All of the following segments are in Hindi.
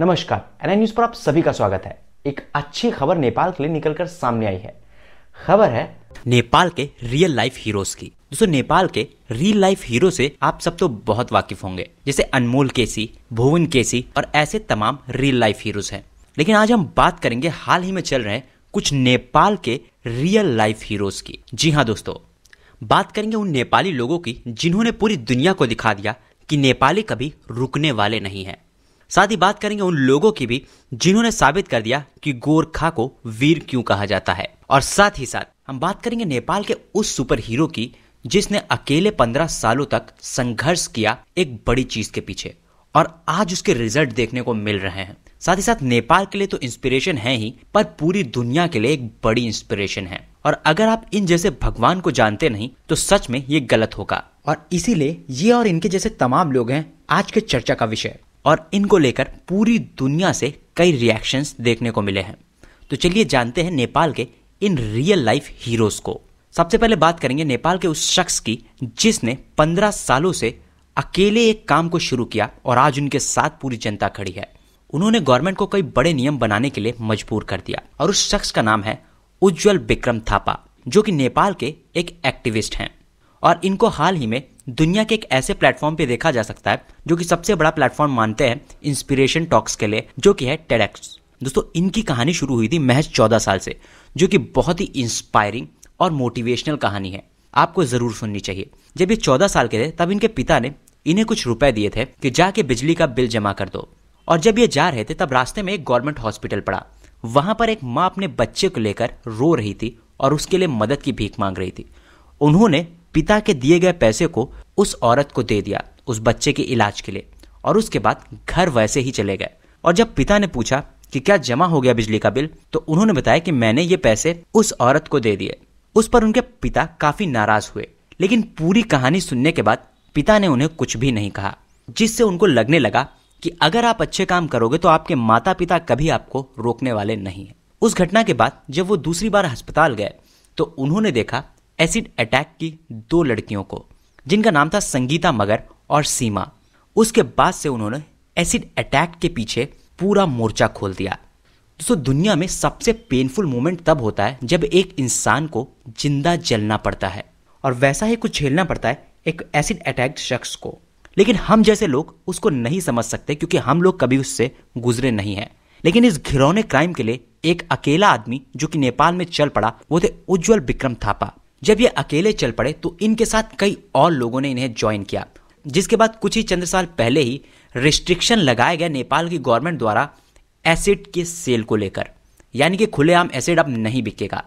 नमस्कार एन न्यूज पर आप सभी का स्वागत है एक अच्छी खबर नेपाल के लिए निकलकर सामने आई है खबर है नेपाल के रियल लाइफ हीरोज की दोस्तों नेपाल के रियल लाइफ हीरो से आप सब तो बहुत वाकिफ होंगे जैसे अनमोल केसी भुवन केसी और ऐसे तमाम रियल लाइफ हीरोज हैं लेकिन आज हम बात करेंगे हाल ही में चल रहे कुछ नेपाल के रियल लाइफ हीरोज की जी हाँ दोस्तों बात करेंगे उन नेपाली लोगों की जिन्होंने पूरी दुनिया को दिखा दिया कि नेपाली कभी रुकने वाले नहीं हैं साथ ही बात करेंगे उन लोगों की भी जिन्होंने साबित कर दिया कि गोरखा को वीर क्यों कहा जाता है और साथ ही साथ हम बात करेंगे नेपाल के उस सुपर हीरो की जिसने अकेले पंद्रह सालों तक संघर्ष किया एक बड़ी चीज के पीछे और आज उसके रिजल्ट देखने को मिल रहे हैं साथ ही साथ नेपाल के लिए तो इंस्पिरेशन है ही पर पूरी दुनिया के लिए एक बड़ी इंस्पिरेशन है और अगर आप इन जैसे भगवान को जानते नहीं तो सच में ये गलत होगा और इसीलिए ये और इनके जैसे तमाम लोग हैं आज के चर्चा का विषय और इनको लेकर पूरी दुनिया से कई रिएक्शंस देखने को मिले हैं तो चलिए जानते हैं नेपाल के इन रियल लाइफ हीरोज़ को सबसे पहले बात करेंगे नेपाल के उस शख्स की जिसने 15 सालों से अकेले एक काम को शुरू किया और आज उनके साथ पूरी जनता खड़ी है उन्होंने गवर्नमेंट को कई बड़े नियम बनाने के लिए मजबूर कर दिया और उस शख्स का नाम है उज्जवल विक्रम थापा जो कि नेपाल के एक एक्टिविस्ट हैं और इनको हाल ही में दुनिया के एक ऐसे प्लेटफॉर्म पे देखा जा सकता है जो कि सबसे बड़ा प्लेटफॉर्म मानते हैं इंस्पिरेशन टॉक्स के लिए जो कि है टेडेक्स दोस्तों इनकी कहानी शुरू हुई थी महज चौदह साल से जो कि बहुत ही इंस्पायरिंग और मोटिवेशनल कहानी है आपको ज़रूर सुननी चाहिए जब ये चौदह साल के थे तब इनके पिता ने इन्हें कुछ रुपए दिए थे कि जाके बिजली का बिल जमा कर दो और जब ये जा रहे थे तब रास्ते में एक गवर्नमेंट हॉस्पिटल पड़ा वहां पर एक माँ अपने बच्चे को लेकर रो रही थी और उसके लिए मदद की भीख मांग रही थी उन्होंने पिता के दिए गए पैसे को उस औरत को दे दिया उस बच्चे के इलाज के लिए और उसके बाद घर वैसे ही चले गए और जब पिता ने पूछा कि क्या जमा हो गया बिजली का बिल तो उन्होंने बताया कि मैंने ये पैसे उस औरत को दे दिए उस पर उनके पिता काफी नाराज हुए लेकिन पूरी कहानी सुनने के बाद पिता ने उन्हें कुछ भी नहीं कहा जिससे उनको लगने लगा कि अगर आप अच्छे काम करोगे तो आपके माता पिता कभी आपको रोकने वाले नहीं है उस घटना के बाद जब वो दूसरी बार अस्पताल गए तो उन्होंने देखा एसिड अटैक की दो लड़कियों को जिनका नाम था संगीता मगर और सीमा उसके बाद से उन्होंने एसिड अटैक के पीछे पूरा मोर्चा खोल दिया दोस्तों दुनिया में सबसे पेनफुल मोमेंट तब होता है जब एक इंसान को जिंदा जलना पड़ता है और वैसा ही कुछ झेलना पड़ता है एक एसिड अटैक शख्स को लेकिन हम जैसे लोग उसको नहीं समझ सकते क्योंकि हम लोग कभी उससे गुजरे नहीं हैं लेकिन इस घिरौने क्राइम के लिए एक अकेला आदमी जो कि नेपाल में चल पड़ा वो थे उज्जवल विक्रम थापा जब ये अकेले चल पड़े तो इनके साथ कई और लोगों ने इन्हें ज्वाइन किया जिसके बाद कुछ ही चंद साल पहले ही रिस्ट्रिक्शन लगाए गए नेपाल की गवर्नमेंट द्वारा एसिड के सेल को लेकर यानी कि खुलेआम एसिड अब नहीं बिकेगा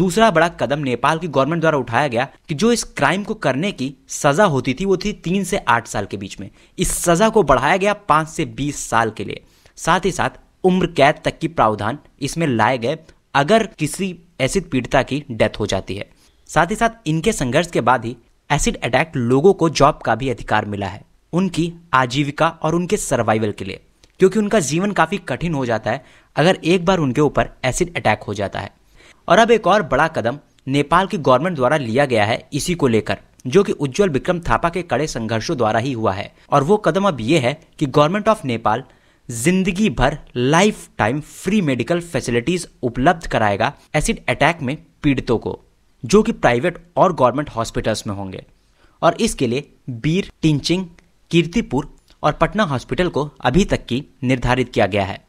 दूसरा बड़ा कदम नेपाल की गवर्नमेंट द्वारा उठाया गया कि जो इस क्राइम को करने की सजा होती थी वो थी तीन से आठ साल के बीच में इस सजा को बढ़ाया गया पांच से बीस साल के लिए साथ ही साथ उम्र कैद तक की प्रावधान इसमें लाए गए अगर किसी एसिड पीड़िता की डेथ हो जाती है साथ ही साथ इनके संघर्ष के बाद ही एसिड अटैक लोगों को जॉब का भी अधिकार मिला है उनकी आजीविका और उनके सर्वाइवल के लिए क्योंकि उनका जीवन काफ़ी कठिन हो जाता है अगर एक बार उनके ऊपर एसिड अटैक हो जाता है और अब एक और बड़ा कदम नेपाल की गवर्नमेंट द्वारा लिया गया है इसी को लेकर जो कि उज्जवल विक्रम थापा के कड़े संघर्षों द्वारा ही हुआ है और वो कदम अब ये है कि गवर्नमेंट ऑफ नेपाल जिंदगी भर life time free medical facilities उपलब्ध कराएगा एसिड अटैक में पीड़ितों को जो कि प्राइवेट और गवर्नमेंट हॉस्पिटल्स में होंगे और इसके लिए बीर टिंचिंग कीर्तिपुर और पटना हॉस्पिटल को अभी तक की निर्धारित किया गया है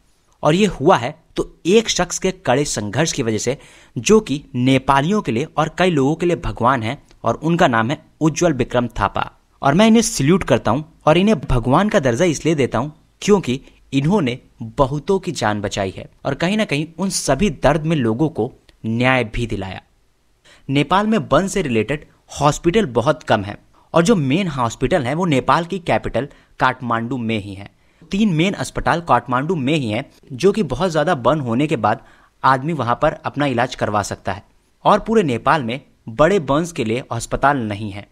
और ये हुआ है तो एक शख्स के कड़े संघर्ष की वजह से जो कि नेपालियों के लिए और कई लोगों के लिए भगवान है और उनका नाम है उज्जवल विक्रम थापा और मैं इन्हें सल्यूट करता हूँ और इन्हें भगवान का दर्जा इसलिए देता हूँ क्योंकि इन्होंने बहुतों की जान बचाई है और कहीं ना कहीं उन सभी दर्द में लोगों को न्याय भी दिलाया नेपाल में बन से रिलेटेड हॉस्पिटल बहुत कम है और जो मेन हॉस्पिटल है वो नेपाल की कैपिटल काठमांडू में ही है तीन मेन अस्पताल काठमांडू में ही है जो कि बहुत ज़्यादा बंद होने के बाद आदमी वहां पर अपना इलाज करवा सकता है और पूरे नेपाल में बड़े बर्न्स के लिए अस्पताल नहीं है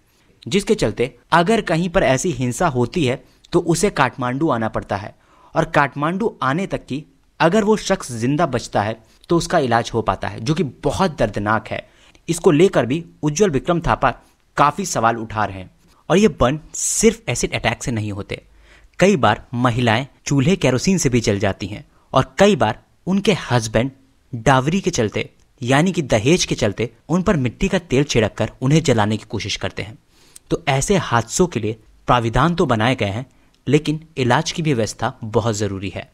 जिसके चलते अगर कहीं पर ऐसी हिंसा होती है तो उसे काठमांडू आना पड़ता है और काठमांडू आने तक की अगर वो शख्स जिंदा बचता है तो उसका इलाज हो पाता है जो कि बहुत दर्दनाक है इसको लेकर भी उज्जवल विक्रम थापा काफ़ी सवाल उठा रहे हैं और ये बर्न सिर्फ एसिड अटैक से नहीं होते कई बार महिलाएं चूल्हे कैरोसिन से भी जल जाती हैं और कई बार उनके हस्बैंड डावरी के चलते यानी कि दहेज के चलते उन पर मिट्टी का तेल छिड़क कर उन्हें जलाने की कोशिश करते हैं तो ऐसे हादसों के लिए प्राविधान तो बनाए गए हैं लेकिन इलाज की भी व्यवस्था बहुत ज़रूरी है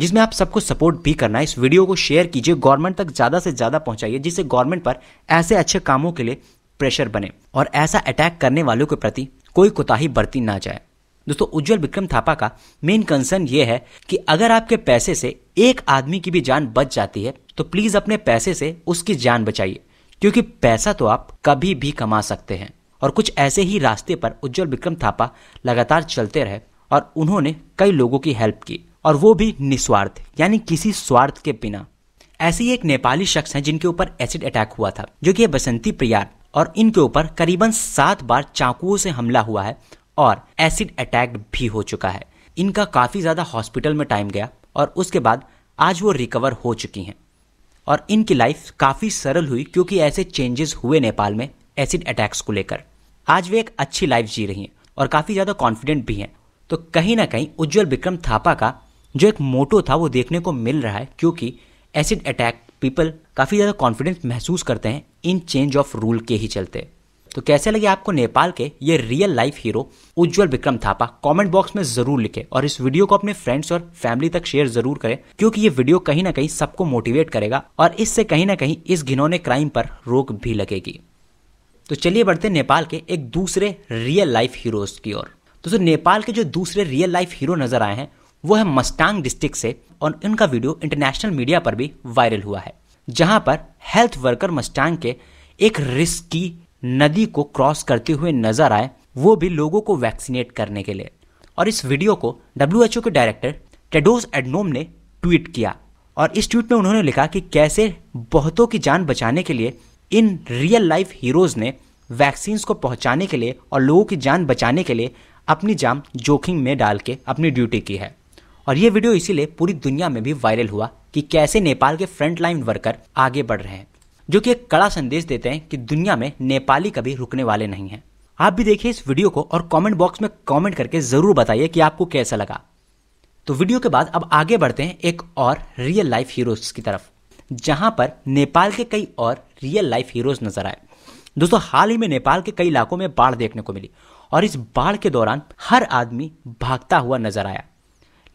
जिसमें आप सबको सपोर्ट भी करना है इस वीडियो को शेयर कीजिए गवर्नमेंट तक ज़्यादा से ज़्यादा पहुंचाइए जिससे गवर्नमेंट पर ऐसे अच्छे कामों के लिए प्रेशर बने और ऐसा अटैक करने वालों के प्रति कोई कोताही बरती ना जाए दोस्तों उज्जवल विक्रम थापा का मेन कंसर्न ये है कि अगर आपके पैसे से एक आदमी की भी जान बच जाती है तो प्लीज अपने पैसे से उसकी जान बचाइए क्योंकि पैसा तो आप कभी भी कमा सकते हैं और कुछ ऐसे ही रास्ते पर उज्जवल विक्रम थापा लगातार चलते रहे और उन्होंने कई लोगों की हेल्प की और वो भी निस्वार्थ यानी किसी स्वार्थ के बिना ऐसे ही एक नेपाली शख्स हैं जिनके ऊपर एसिड अटैक हुआ था जो कि बसंती प्रियार और इनके ऊपर करीबन सात बार चाकुओं से हमला हुआ है और एसिड अटैक भी हो चुका है इनका काफ़ी ज़्यादा हॉस्पिटल में टाइम गया और उसके बाद आज वो रिकवर हो चुकी हैं और इनकी लाइफ काफ़ी सरल हुई क्योंकि ऐसे चेंजेस हुए नेपाल में एसिड अटैक्स को लेकर आज वे एक अच्छी लाइफ जी रही हैं और काफ़ी ज़्यादा कॉन्फिडेंट भी हैं तो कहीं ना कहीं उज्जवल विक्रम थापा का जो एक मोटो था वो देखने को मिल रहा है क्योंकि एसिड अटैक पीपल काफ़ी ज़्यादा कॉन्फिडेंस महसूस करते हैं इन चेंज ऑफ रूल के ही चलते तो कैसे लगे आपको नेपाल के ये real life hero Ujjwal Vikram Thapa comment box में जरूर लिखें और इस वीडियो को अपने फ्रेंड्स और फैमिली तक शेयर जरूर करें क्योंकि ये वीडियो कहीं ना कहीं सबको मोटिवेट करेगा और इससे कहीं ना कहीं इस घिनौने क्राइम पर रोक भी लगेगी तो चलिए बढ़ते नेपाल के एक दूसरे रियल लाइफ हीरोज की ओर तो सर नेपाल के जो दूसरे रियल लाइफ हीरो नजर आए हैं वो है मस्टांग डिस्ट्रिक्ट से और उनका वीडियो इंटरनेशनल मीडिया पर भी वायरल हुआ है जहां पर हेल्थ वर्कर मस्टांग के एक रिस्की नदी को क्रॉस करते हुए नजर आए वो भी लोगों को वैक्सीनेट करने के लिए और इस वीडियो को डब्ल्यू के डायरेक्टर टेडोस एडनोम ने ट्वीट किया और इस ट्वीट में उन्होंने लिखा कि कैसे बहुतों की जान बचाने के लिए इन रियल लाइफ हीरोज ने वैक्सीन को पहुंचाने के लिए और लोगों की जान बचाने के लिए अपनी जान जोखिम में डाल के अपनी ड्यूटी की है और ये वीडियो इसीलिए पूरी दुनिया में भी वायरल हुआ कि कैसे नेपाल के फ्रंटलाइन वर्कर आगे बढ़ रहे हैं जो कि एक कड़ा संदेश देते हैं कि दुनिया में नेपाली कभी रुकने वाले नहीं हैं आप भी देखिए इस वीडियो को और कमेंट बॉक्स में कमेंट करके ज़रूर बताइए कि आपको कैसा लगा तो वीडियो के बाद अब आगे बढ़ते हैं एक और रियल लाइफ हीरोज की तरफ जहां पर नेपाल के कई और रियल लाइफ हीरोज नजर आए दोस्तों हाल ही में नेपाल के कई इलाकों में बाढ़ देखने को मिली और इस बाढ़ के दौरान हर आदमी भागता हुआ नजर आया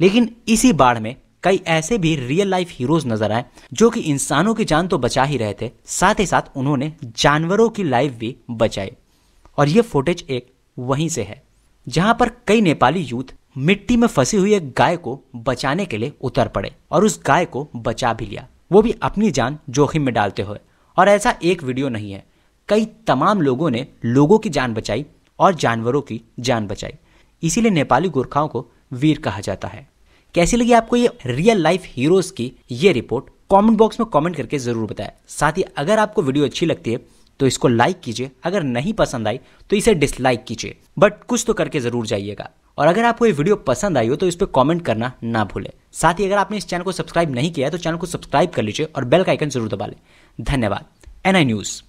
लेकिन इसी बाढ़ में कई ऐसे भी रियल लाइफ हीरोज नजर आए जो कि इंसानों की जान तो बचा ही रहे थे साथ ही साथ उन्होंने जानवरों की लाइफ भी बचाई और ये फुटेज एक वहीं से है जहां पर कई नेपाली यूथ मिट्टी में फंसी हुई एक गाय को बचाने के लिए उतर पड़े और उस गाय को बचा भी लिया वो भी अपनी जान जोखिम में डालते हुए और ऐसा एक वीडियो नहीं है कई तमाम लोगों ने लोगों की जान बचाई और जानवरों की जान बचाई इसीलिए नेपाली गोरखाओं को वीर कहा जाता है कैसी लगी आपको ये रियल लाइफ हीरोज की ये रिपोर्ट कमेंट बॉक्स में कमेंट करके जरूर बताएं साथ ही अगर आपको वीडियो अच्छी लगती है तो इसको लाइक कीजिए अगर नहीं पसंद आई तो इसे डिसलाइक कीजिए बट कुछ तो करके जरूर जाइएगा और अगर आपको ये वीडियो पसंद आई हो तो इस पर कॉमेंट करना ना भूले साथ ही अगर आपने इस चैनल को सब्सक्राइब नहीं किया है तो चैनल को सब्सक्राइब कर लीजिए और बेल का आइकन जरूर दबा लें धन्यवाद एन न्यूज़